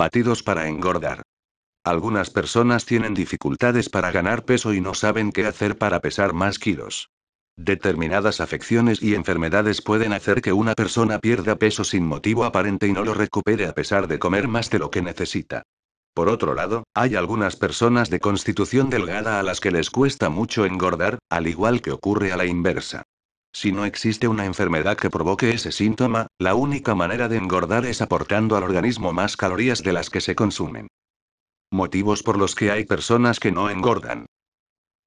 Batidos para engordar. Algunas personas tienen dificultades para ganar peso y no saben qué hacer para pesar más kilos. Determinadas afecciones y enfermedades pueden hacer que una persona pierda peso sin motivo aparente y no lo recupere a pesar de comer más de lo que necesita. Por otro lado, hay algunas personas de constitución delgada a las que les cuesta mucho engordar, al igual que ocurre a la inversa. Si no existe una enfermedad que provoque ese síntoma, la única manera de engordar es aportando al organismo más calorías de las que se consumen. Motivos por los que hay personas que no engordan.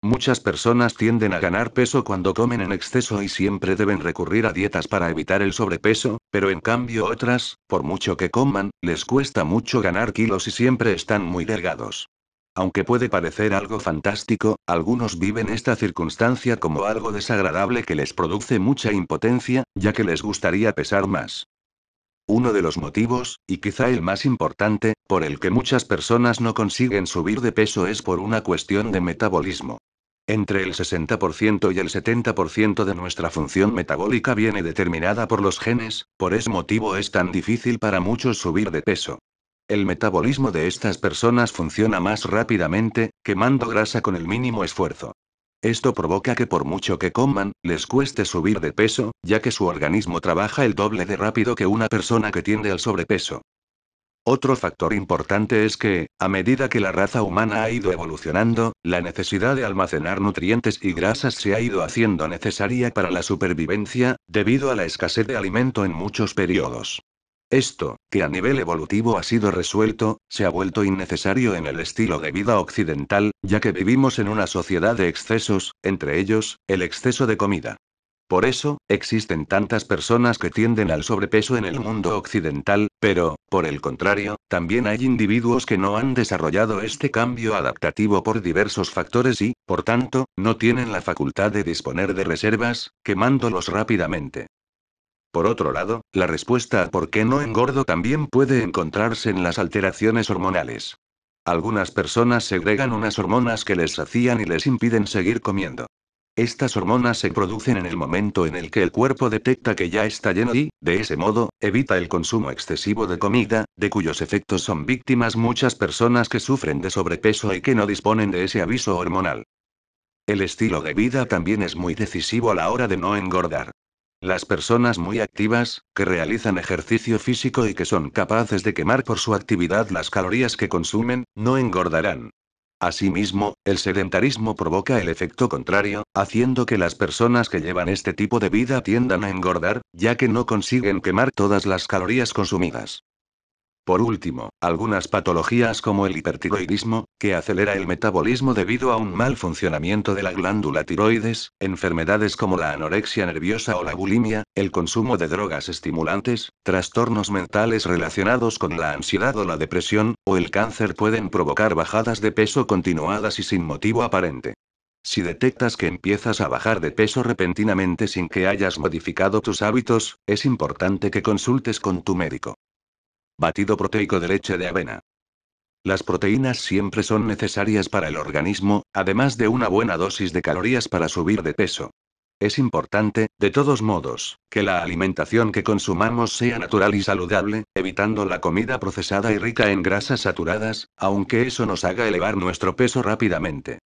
Muchas personas tienden a ganar peso cuando comen en exceso y siempre deben recurrir a dietas para evitar el sobrepeso, pero en cambio otras, por mucho que coman, les cuesta mucho ganar kilos y siempre están muy delgados. Aunque puede parecer algo fantástico, algunos viven esta circunstancia como algo desagradable que les produce mucha impotencia, ya que les gustaría pesar más. Uno de los motivos, y quizá el más importante, por el que muchas personas no consiguen subir de peso es por una cuestión de metabolismo. Entre el 60% y el 70% de nuestra función metabólica viene determinada por los genes, por ese motivo es tan difícil para muchos subir de peso. El metabolismo de estas personas funciona más rápidamente, quemando grasa con el mínimo esfuerzo. Esto provoca que por mucho que coman, les cueste subir de peso, ya que su organismo trabaja el doble de rápido que una persona que tiende al sobrepeso. Otro factor importante es que, a medida que la raza humana ha ido evolucionando, la necesidad de almacenar nutrientes y grasas se ha ido haciendo necesaria para la supervivencia, debido a la escasez de alimento en muchos periodos. Esto, que a nivel evolutivo ha sido resuelto, se ha vuelto innecesario en el estilo de vida occidental, ya que vivimos en una sociedad de excesos, entre ellos, el exceso de comida. Por eso, existen tantas personas que tienden al sobrepeso en el mundo occidental, pero, por el contrario, también hay individuos que no han desarrollado este cambio adaptativo por diversos factores y, por tanto, no tienen la facultad de disponer de reservas, quemándolos rápidamente. Por otro lado, la respuesta a por qué no engordo también puede encontrarse en las alteraciones hormonales. Algunas personas segregan unas hormonas que les hacían y les impiden seguir comiendo. Estas hormonas se producen en el momento en el que el cuerpo detecta que ya está lleno y, de ese modo, evita el consumo excesivo de comida, de cuyos efectos son víctimas muchas personas que sufren de sobrepeso y que no disponen de ese aviso hormonal. El estilo de vida también es muy decisivo a la hora de no engordar. Las personas muy activas, que realizan ejercicio físico y que son capaces de quemar por su actividad las calorías que consumen, no engordarán. Asimismo, el sedentarismo provoca el efecto contrario, haciendo que las personas que llevan este tipo de vida tiendan a engordar, ya que no consiguen quemar todas las calorías consumidas. Por último, algunas patologías como el hipertiroidismo, que acelera el metabolismo debido a un mal funcionamiento de la glándula tiroides, enfermedades como la anorexia nerviosa o la bulimia, el consumo de drogas estimulantes, trastornos mentales relacionados con la ansiedad o la depresión, o el cáncer pueden provocar bajadas de peso continuadas y sin motivo aparente. Si detectas que empiezas a bajar de peso repentinamente sin que hayas modificado tus hábitos, es importante que consultes con tu médico. Batido proteico de leche de avena. Las proteínas siempre son necesarias para el organismo, además de una buena dosis de calorías para subir de peso. Es importante, de todos modos, que la alimentación que consumamos sea natural y saludable, evitando la comida procesada y rica en grasas saturadas, aunque eso nos haga elevar nuestro peso rápidamente.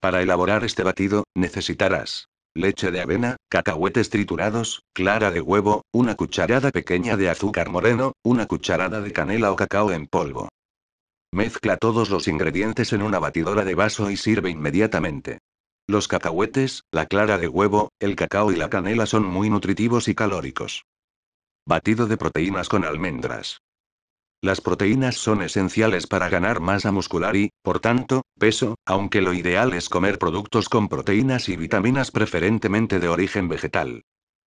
Para elaborar este batido, necesitarás leche de avena, cacahuetes triturados, clara de huevo, una cucharada pequeña de azúcar moreno, una cucharada de canela o cacao en polvo. Mezcla todos los ingredientes en una batidora de vaso y sirve inmediatamente. Los cacahuetes, la clara de huevo, el cacao y la canela son muy nutritivos y calóricos. Batido de proteínas con almendras. Las proteínas son esenciales para ganar masa muscular y, por tanto, peso, aunque lo ideal es comer productos con proteínas y vitaminas preferentemente de origen vegetal.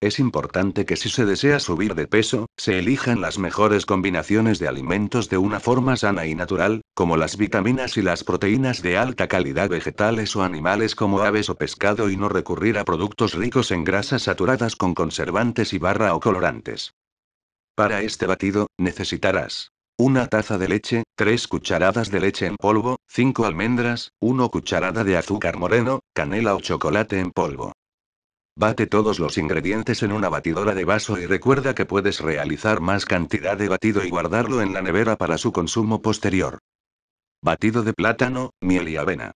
Es importante que si se desea subir de peso, se elijan las mejores combinaciones de alimentos de una forma sana y natural, como las vitaminas y las proteínas de alta calidad vegetales o animales como aves o pescado y no recurrir a productos ricos en grasas saturadas con conservantes y barra o colorantes. Para este batido, necesitarás una taza de leche, 3 cucharadas de leche en polvo, 5 almendras, 1 cucharada de azúcar moreno, canela o chocolate en polvo. Bate todos los ingredientes en una batidora de vaso y recuerda que puedes realizar más cantidad de batido y guardarlo en la nevera para su consumo posterior. Batido de plátano, miel y avena.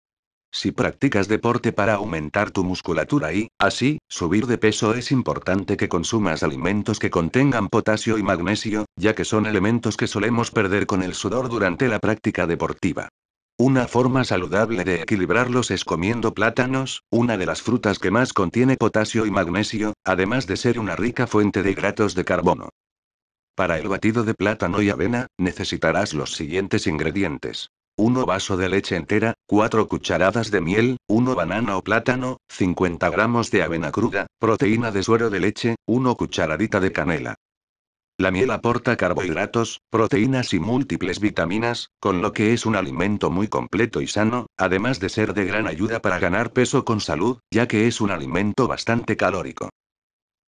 Si practicas deporte para aumentar tu musculatura y, así, subir de peso es importante que consumas alimentos que contengan potasio y magnesio, ya que son elementos que solemos perder con el sudor durante la práctica deportiva. Una forma saludable de equilibrarlos es comiendo plátanos, una de las frutas que más contiene potasio y magnesio, además de ser una rica fuente de hidratos de carbono. Para el batido de plátano y avena, necesitarás los siguientes ingredientes. 1 vaso de leche entera, 4 cucharadas de miel, 1 banana o plátano, 50 gramos de avena cruda, proteína de suero de leche, 1 cucharadita de canela. La miel aporta carbohidratos, proteínas y múltiples vitaminas, con lo que es un alimento muy completo y sano, además de ser de gran ayuda para ganar peso con salud, ya que es un alimento bastante calórico.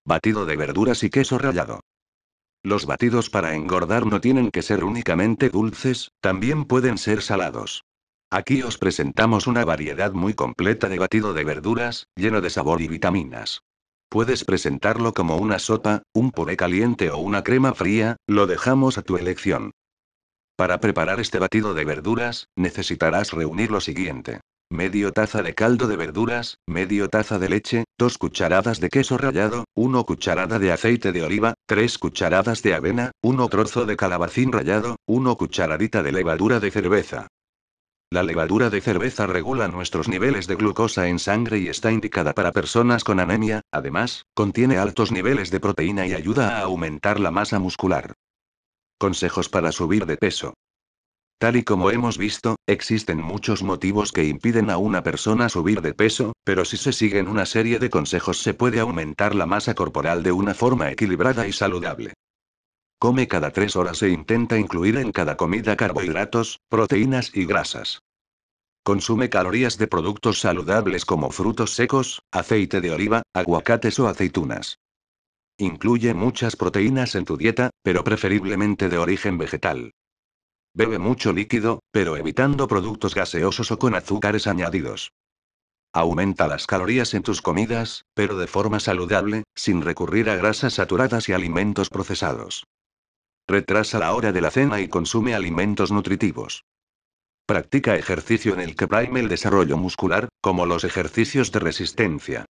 Batido de verduras y queso rallado. Los batidos para engordar no tienen que ser únicamente dulces, también pueden ser salados. Aquí os presentamos una variedad muy completa de batido de verduras, lleno de sabor y vitaminas. Puedes presentarlo como una sopa, un puré caliente o una crema fría, lo dejamos a tu elección. Para preparar este batido de verduras, necesitarás reunir lo siguiente medio taza de caldo de verduras, medio taza de leche, dos cucharadas de queso rallado, una cucharada de aceite de oliva, tres cucharadas de avena, uno trozo de calabacín rallado, una cucharadita de levadura de cerveza. La levadura de cerveza regula nuestros niveles de glucosa en sangre y está indicada para personas con anemia, además, contiene altos niveles de proteína y ayuda a aumentar la masa muscular. Consejos para subir de peso. Tal y como hemos visto, existen muchos motivos que impiden a una persona subir de peso, pero si se siguen una serie de consejos se puede aumentar la masa corporal de una forma equilibrada y saludable. Come cada tres horas e intenta incluir en cada comida carbohidratos, proteínas y grasas. Consume calorías de productos saludables como frutos secos, aceite de oliva, aguacates o aceitunas. Incluye muchas proteínas en tu dieta, pero preferiblemente de origen vegetal. Bebe mucho líquido, pero evitando productos gaseosos o con azúcares añadidos. Aumenta las calorías en tus comidas, pero de forma saludable, sin recurrir a grasas saturadas y alimentos procesados. Retrasa la hora de la cena y consume alimentos nutritivos. Practica ejercicio en el que prime el desarrollo muscular, como los ejercicios de resistencia.